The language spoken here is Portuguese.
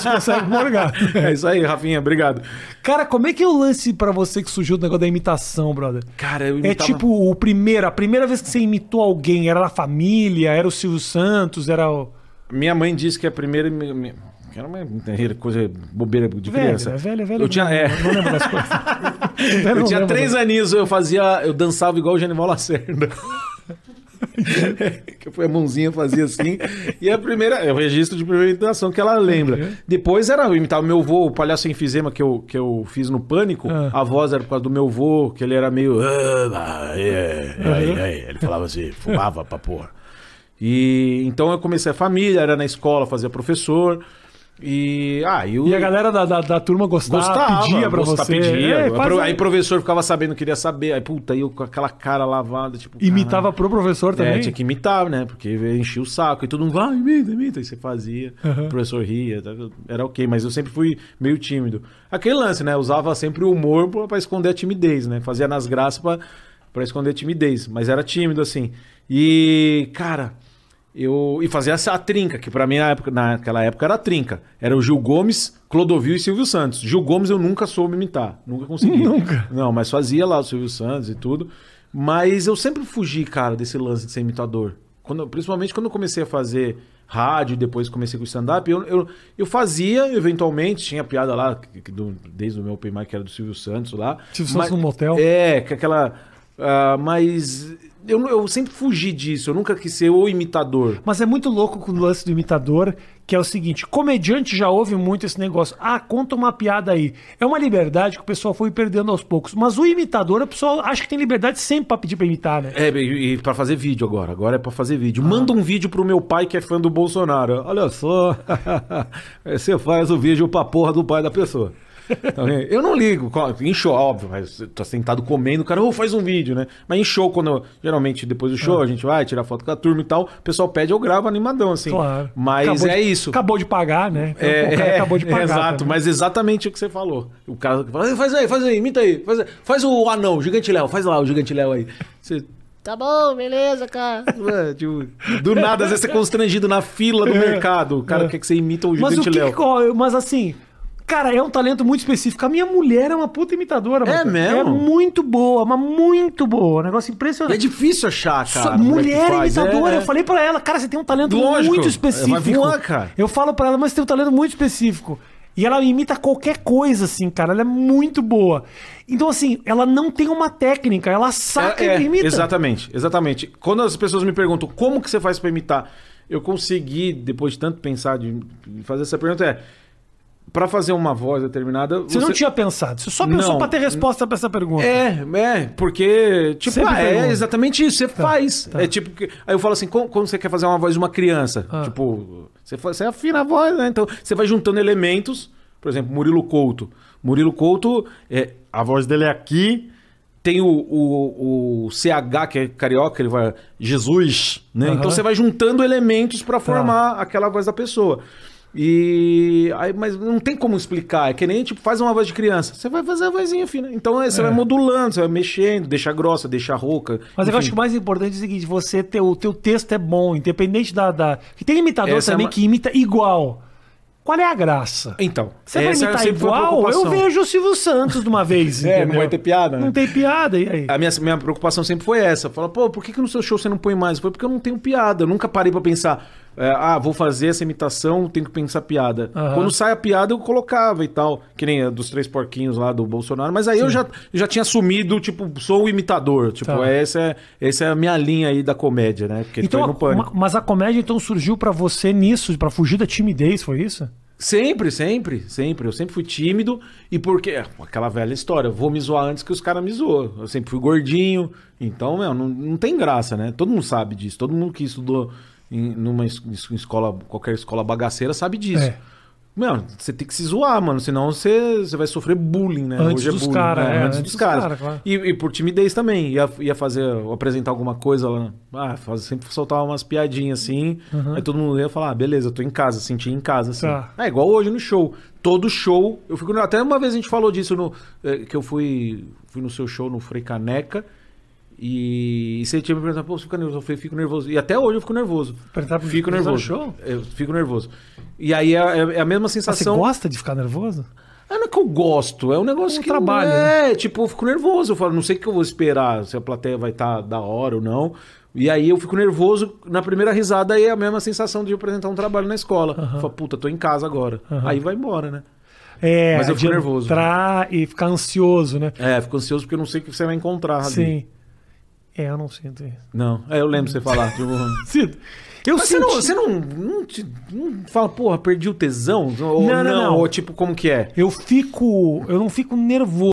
gente consegue morgar. É isso aí, Rafinha, obrigado. Cara, como é que é o lance para você que surgiu do negócio da imitação, brother? Cara, eu é imitava... É tipo o primeiro, a primeira vez que você imitou alguém, era na família, era o Silvio Santos, era o... Minha mãe disse que a primeira... Era uma coisa bobeira de velho, criança. É é velho. Eu tinha, é. Não lembro das coisas. eu, eu tinha três anos eu fazia. Eu dançava igual o Genival Lacerda. que a mãozinha fazia assim. e a primeira, é o registro de primeira imitação que ela lembra. Uhum. Depois era imitar o meu avô, o palhaço enfisema que eu, que eu fiz no Pânico. Uhum. A voz era por causa do meu avô, que ele era meio. Ah, ah, é, uhum. Ele falava assim, fumava pra porra. E então eu comecei a família, era na escola, fazia professor. E, ah, e, o... e a galera da, da, da turma gostava, gostava, pedia pra gostava, você. Pedia. É, Aí o professor ficava sabendo, queria saber. Aí, puta, eu com aquela cara lavada, tipo... Imitava pro professor é, também? É, tinha que imitar, né? Porque enchia o saco. E todo mundo, ah, imita, imita. Aí você fazia, uhum. o professor ria, tá, era ok. Mas eu sempre fui meio tímido. Aquele lance, né? Usava sempre o humor para esconder a timidez, né? Fazia nas graças para esconder a timidez. Mas era tímido, assim. E, cara eu e fazia essa trinca, que para mim na época, naquela época era a trinca. Era o Gil Gomes, Clodovil e Silvio Santos. Gil Gomes eu nunca soube imitar, nunca consegui. Nunca. Não, mas fazia lá o Silvio Santos e tudo. Mas eu sempre fugi, cara, desse lance de ser imitador. Quando, principalmente quando eu comecei a fazer rádio, depois comecei com stand-up, eu, eu, eu, fazia, eventualmente, tinha piada lá, que, que do, desde o meu open mic, que era do Silvio Santos lá. Silvio Santos no motel? É, que aquela Uh, mas eu, eu, sempre fugi disso, eu nunca quis ser o imitador. Mas é muito louco com o lance do imitador, que é o seguinte: comediante já ouve muito esse negócio. Ah, conta uma piada aí. É uma liberdade que o pessoal foi perdendo aos poucos. Mas o imitador, o pessoal acha que tem liberdade sempre pra pedir pra imitar, né? É, e, pra fazer vídeo agora. Agora é pra fazer vídeo. Ah. Manda um vídeo pro meu pai que é fã do Bolsonaro. Olha só, você faz o vídeo pra porra do pai da pessoa. Tá eu não ligo, em show, óbvio, mas tá sentado comendo, o cara, oh, faz um vídeo, né? Mas em show, quando eu, geralmente depois do show, é. a gente vai tirar foto com a turma e tal, o pessoal pede, eu gravo animadão, assim. Claro. Mas acabou é de, isso. Acabou de pagar, né? Então, é, o cara é, acabou de pagar. Exato, também. mas exatamente o que você falou. O cara fala, faz aí, faz aí, imita aí, faz, aí. faz o anão, o gigante Léo, faz lá o gigante Léo aí. Você. Tá bom, beleza, cara. tipo, do nada, às vezes você é constrangido na fila do é. mercado. O cara é. quer que você imita o gigante mas o Léo. Que, mas assim, Cara, é um talento muito específico. A minha mulher é uma puta imitadora, mano. É mesmo? É muito boa, mas muito boa. Um negócio impressionante. é difícil achar, cara. É mulher é imitadora. É, eu falei pra ela, cara, você tem um talento Lógico, muito é, específico. voar, cara. Eu falo pra ela, mas você tem um talento muito específico. E ela imita qualquer coisa, assim, cara. Ela é muito boa. Então, assim, ela não tem uma técnica. Ela saca é, e é, imita. Exatamente, exatamente. Quando as pessoas me perguntam como que você faz para imitar, eu consegui, depois de tanto pensar, de fazer essa pergunta, é para fazer uma voz determinada. Você, você, não tinha pensado, você só pensou para ter resposta para essa pergunta. É, é, porque, tipo, ah, é exatamente isso, você tá, faz. Tá. É tipo, aí eu falo assim, como, como, você quer fazer uma voz de uma criança? Ah. Tipo, você, você afina a voz, né? Então, você vai juntando elementos, por exemplo, Murilo Couto. Murilo Couto, é, a voz dele é aqui, tem o, o, o, CH, que é carioca, ele vai. Jesus, né? Uhum. Então você vai juntando elementos para tá. formar tá. aquela voz da pessoa. E aí, mas não tem como explicar. É que nem tipo, faz uma voz de criança. Você vai fazer a vozinha fina. Né? Então aí, é, você é. vai modulando, você vai mexendo, deixa grossa, deixa rouca. Mas enfim. eu acho que o mais importante é o seguinte: você ter o teu texto é bom, independente da. da... Que tem imitador Essa é também é uma... que imita igual. Qual é a graça? Então. Você vai é imitar igual? Eu vejo o Silvio Santos de uma vez. é, entendeu? não vai ter piada, né? Não tem piada, e aí? A minha, minha preocupação sempre foi essa. Fala, pô, por que, que no seu show você não põe mais? Foi porque eu não tenho piada. Eu nunca parei para pensar é, ah, vou fazer essa imitação, tenho que pensar piada. Uhum. Quando sai a piada, eu colocava e tal. Que nem a dos três porquinhos lá do Bolsonaro. Mas aí Sim. eu já, já tinha assumido, tipo, sou o imitador. Tipo, tá. essa, é, essa é a minha linha aí da comédia, né? Porque então, no pânico. Mas a comédia, então, surgiu para você nisso, para fugir da timidez, foi isso? Sempre, sempre, sempre. Eu sempre fui tímido e porque. É, aquela velha história, vou me zoar antes que os caras me zoam. Eu sempre fui gordinho, então, meu, não, não tem graça, né? Todo mundo sabe disso. Todo mundo que estudou em, numa es- escola, qualquer escola bagaceira, sabe disso. É. Mano, você tem que se zoar, mano. Senão você, você vai sofrer bullying, né? Antes Hoje é dos caras né? é, antes, dos caras. cara, claro. e, e por timidez também. Ia, ia fazer, apresentar alguma coisa lá. Ah, faz, sempre soltava umas piadinhas assim. Uhum. Aí todo mundo ia falar, ah, beleza, tô em casa, senti em casa, assim. Tá. É igual hoje no show. Todo show. Eu fico. Até uma vez a gente falou disso no. Eh, que eu fui. Fui no seu show no Frei Caneca. E, e você tinha me perguntado, pô, você fica nervoso? Eu falei, fico nervoso. E até hoje eu fico nervoso. Perguntar fico nervoso. Show? Eu fico nervoso. E aí é, é, é a mesma sensação. Ah, você gosta de ficar nervoso? Ah, não é que eu gosto, é um negócio um que trabalho. É, né? tipo, eu fico nervoso. Eu falo, não sei o que eu vou esperar, se a plateia vai estar tá da hora ou não. E aí eu fico nervoso, na primeira risada aí é a mesma sensação de apresentar um trabalho na escola. Uhum. Eu falo, puta, tô em casa agora. Uhum. Aí vai embora, né? É, Mas eu fico nervoso. Entrar e ficar ansioso, né? É, fico ansioso porque eu não sei o que você vai encontrar. Sim. Ali. É, eu não sinto isso. Não, é, eu lembro você falar. Tipo... sinto. Eu Mas senti... você, não, você não, não, te, não fala, porra, perdi o tesão? Ou não, não, não, Ou tipo, como que é? Eu fico. Eu não fico nervoso.